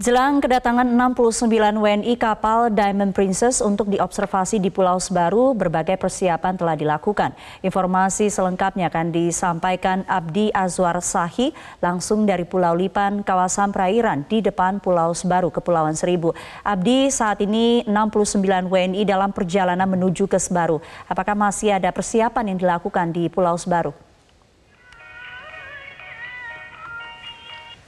Jelang kedatangan 69 WNI kapal Diamond Princess untuk diobservasi di Pulau Sebaru, berbagai persiapan telah dilakukan. Informasi selengkapnya akan disampaikan Abdi Azwar Sahi langsung dari Pulau Lipan, kawasan perairan di depan Pulau Sebaru, Kepulauan Seribu. Abdi, saat ini 69 WNI dalam perjalanan menuju ke Sebaru. Apakah masih ada persiapan yang dilakukan di Pulau Sebaru?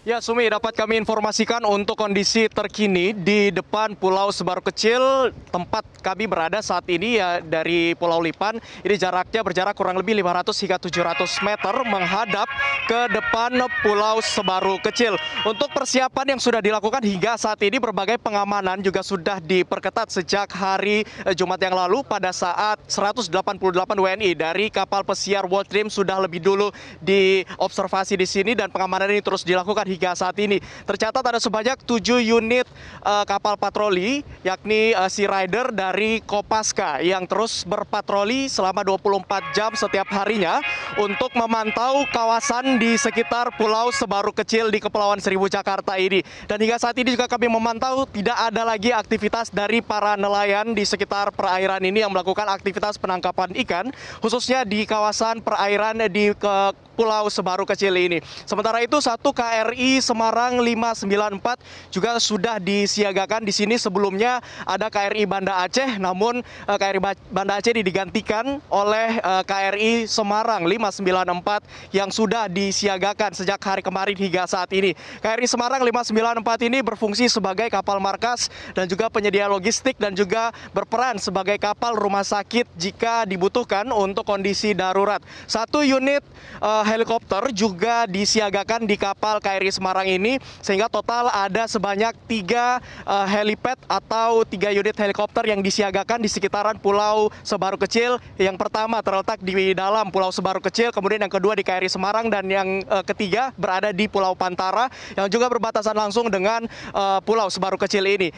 Ya, Sumi, dapat kami informasikan untuk kondisi terkini di depan Pulau Sebaru Kecil, tempat kami berada saat ini ya dari Pulau Lipan. Ini jaraknya berjarak kurang lebih 500 hingga 700 meter menghadap ke depan Pulau Sebaru Kecil. Untuk persiapan yang sudah dilakukan hingga saat ini, berbagai pengamanan juga sudah diperketat sejak hari eh, Jumat yang lalu pada saat 188 WNI dari kapal pesiar World Dream sudah lebih dulu diobservasi di sini dan pengamanan ini terus dilakukan hingga saat ini. Tercatat ada sebanyak tujuh unit eh, kapal patroli yakni eh, Sea Rider dari Kopaska yang terus berpatroli selama 24 jam setiap harinya untuk memantau kawasan di sekitar Pulau Sebaru Kecil di Kepulauan Seribu Jakarta ini. Dan hingga saat ini juga kami memantau tidak ada lagi aktivitas dari para nelayan di sekitar perairan ini yang melakukan aktivitas penangkapan ikan khususnya di kawasan perairan di ke Pulau Sebaru kecil ini. Sementara itu satu KRI Semarang 594 juga sudah disiagakan di sini sebelumnya ada KRI Banda Aceh namun eh, KRI Banda Aceh digantikan oleh eh, KRI Semarang 594 yang sudah disiagakan sejak hari kemarin hingga saat ini. KRI Semarang 594 ini berfungsi sebagai kapal markas dan juga penyedia logistik dan juga berperan sebagai kapal rumah sakit jika dibutuhkan untuk kondisi darurat. Satu unit uh, helikopter juga disiagakan di kapal KRI Semarang ini sehingga total ada sebanyak tiga eh, helipad atau tiga unit helikopter yang disiagakan di sekitaran Pulau Sebaru Kecil. Yang pertama terletak di dalam Pulau Sebaru Kecil, kemudian yang kedua di KRI Semarang dan yang eh, ketiga berada di Pulau Pantara yang juga berbatasan langsung dengan eh, Pulau Sebaru Kecil ini.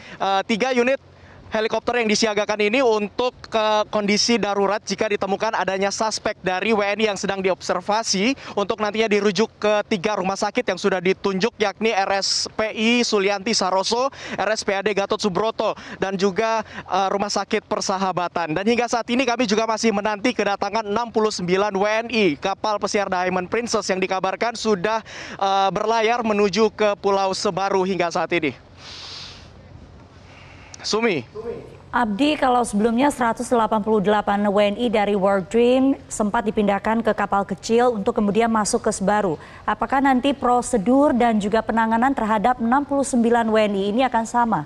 tiga unit helikopter yang disiagakan ini untuk ke kondisi darurat jika ditemukan adanya suspek dari WNI yang sedang diobservasi untuk nantinya dirujuk ke tiga rumah sakit yang sudah ditunjuk yakni RSPI Sulianti Saroso, RSPAD Gatot Subroto dan juga uh, Rumah Sakit Persahabatan. Dan hingga saat ini kami juga masih menanti kedatangan 69 WNI kapal pesiar Diamond Princess yang dikabarkan sudah uh, berlayar menuju ke Pulau Sebaru hingga saat ini. Sumi. Abdi, kalau sebelumnya 188 WNI dari World Dream sempat dipindahkan ke kapal kecil untuk kemudian masuk ke Sebaru. Apakah nanti prosedur dan juga penanganan terhadap 69 WNI ini akan sama?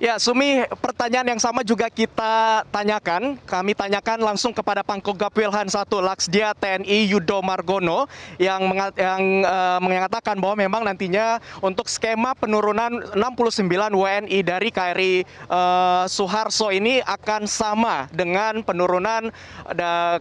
Ya, Sumi, pertanyaan yang sama juga kita tanyakan. Kami tanyakan langsung kepada Pangkogap Wilhan 1 Laksdia TNI Yudo Margono yang, yang uh, mengatakan bahwa memang nantinya untuk skema penurunan 69 WNI dari KRI uh, eh, Suharso ini akan sama dengan penurunan uh,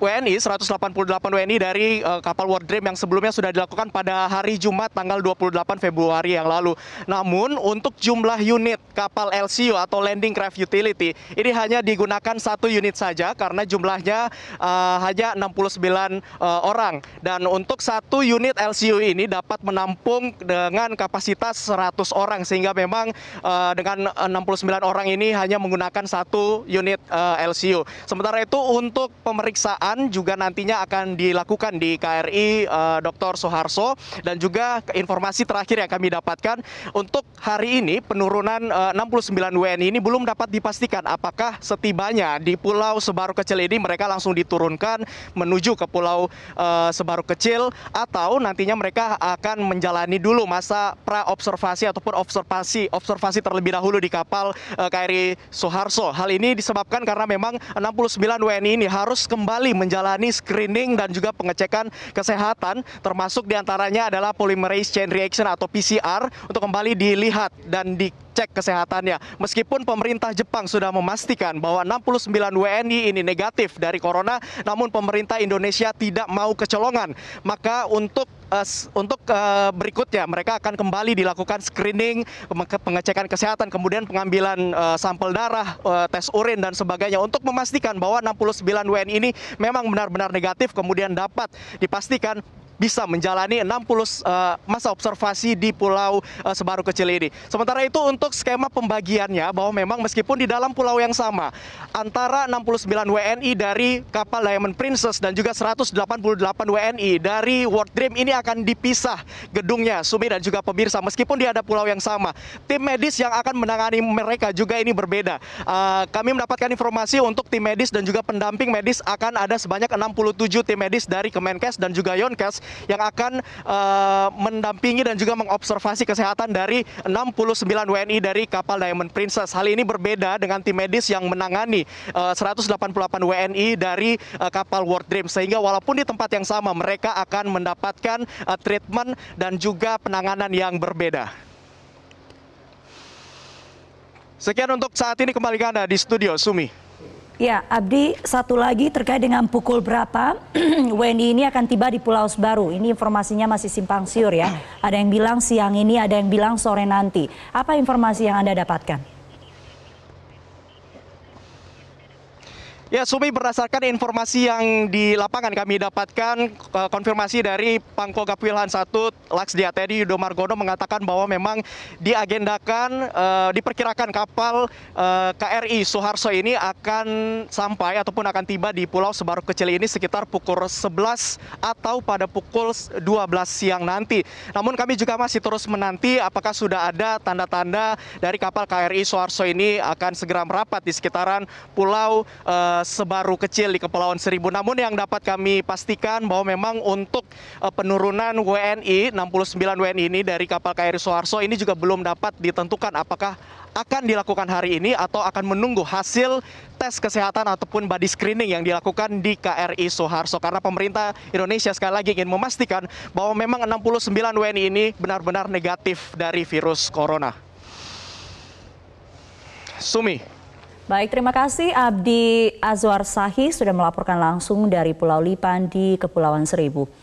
WNI, 188 WNI dari uh, kapal World Dream yang sebelumnya sudah dilakukan pada hari Jumat tanggal 28 Februari yang lalu. Namun untuk jumlah unit kapal LCU atau Landing Craft Utility ini hanya digunakan satu unit saja karena jumlahnya uh, hanya 69 uh, eh, orang dan untuk satu unit LCU ini dapat menampung dengan kapasitas 100 orang sehingga memang uh, dengan 69 orang ini hanya menggunakan satu unit uh, LCU. Sementara itu untuk pemeriksaan pemeriksaan juga nantinya akan dilakukan di KRI uh, eh, Dr. soeharto dan juga informasi terakhir yang kami dapatkan untuk hari ini penurunan uh, 69 WNI ini belum dapat dipastikan apakah setibanya di Pulau Sebaru Kecil ini mereka langsung diturunkan menuju ke Pulau eh, Sebaru Kecil atau nantinya mereka akan menjalani dulu masa pra-observasi ataupun observasi observasi terlebih dahulu di kapal eh, KRI Soeharto Hal ini disebabkan karena memang 69 WNI ini harus kembali menjalani screening dan juga pengecekan kesehatan termasuk diantaranya adalah polymerase chain reaction atau PCR untuk kembali dilihat dan di cek kesehatannya. Meskipun pemerintah Jepang sudah memastikan bahwa 69 WNI ini negatif dari corona, namun pemerintah Indonesia tidak mau kecolongan. Maka untuk eh, untuk eh, berikutnya mereka akan kembali dilakukan screening, pengecekan kesehatan, kemudian pengambilan eh, sampel darah, tes urin dan sebagainya untuk memastikan bahwa 69 WNI ini memang benar-benar negatif kemudian dapat dipastikan bisa menjalani 60 uh, masa observasi di Pulau Sebaru Kecil ini. Sementara itu untuk untuk skema pembagiannya bahwa memang meskipun di dalam pulau yang sama antara 69 WNI dari kapal Diamond Princess dan juga 188 WNI dari World Dream ini akan dipisah gedungnya Sumi dan juga pemirsa meskipun di ada pulau yang sama. Tim medis yang akan menangani mereka juga ini berbeda. Uh, kami mendapatkan informasi untuk tim medis dan juga pendamping medis akan ada sebanyak 67 tim medis dari Kemenkes dan juga Yonkes yang akan uh, mendampingi dan juga mengobservasi kesehatan dari 69 WNI TNI dari kapal Diamond Princess. Hal ini berbeda dengan tim medis yang menangani uh, 188 WNI dari uh, kapal World Dream sehingga walaupun di tempat yang sama mereka akan mendapatkan uh, treatment dan juga penanganan yang berbeda. Sekian untuk saat ini kembali ke Anda di studio Sumi. Ya, Abdi, satu lagi terkait dengan pukul berapa WNI ini akan tiba di Pulau Sebaru. Ini informasinya masih simpang siur ya. Ada yang bilang siang ini, ada yang bilang sore nanti. Apa informasi yang Anda dapatkan? Ya, Sumi berdasarkan informasi yang di lapangan kami dapatkan eh, konfirmasi dari Pangko Wilhan 1 Laksdia Tedi Yudo Margono mengatakan bahwa memang diagendakan uh, diperkirakan kapal uh, eh, KRI Soeharto ini akan sampai ataupun akan tiba di Pulau Sebaru Kecil ini sekitar pukul 11 atau pada pukul 12 siang nanti. Namun kami juga masih terus menanti apakah sudah ada tanda-tanda dari kapal KRI Soeharto ini akan segera merapat di sekitaran Pulau uh, Eh, sebaru kecil di Kepulauan Seribu. Namun yang dapat kami pastikan bahwa memang untuk uh, penurunan WNI 69 WNI ini dari kapal KRI Soeharto ini juga belum dapat ditentukan apakah akan dilakukan hari ini atau akan menunggu hasil tes kesehatan ataupun body screening yang dilakukan di KRI Soeharto karena pemerintah Indonesia sekali lagi ingin memastikan bahwa memang 69 WNI ini benar-benar negatif dari virus corona. Sumi. Baik, terima kasih Abdi Azwar Sahi sudah melaporkan langsung dari Pulau Lipan di Kepulauan Seribu.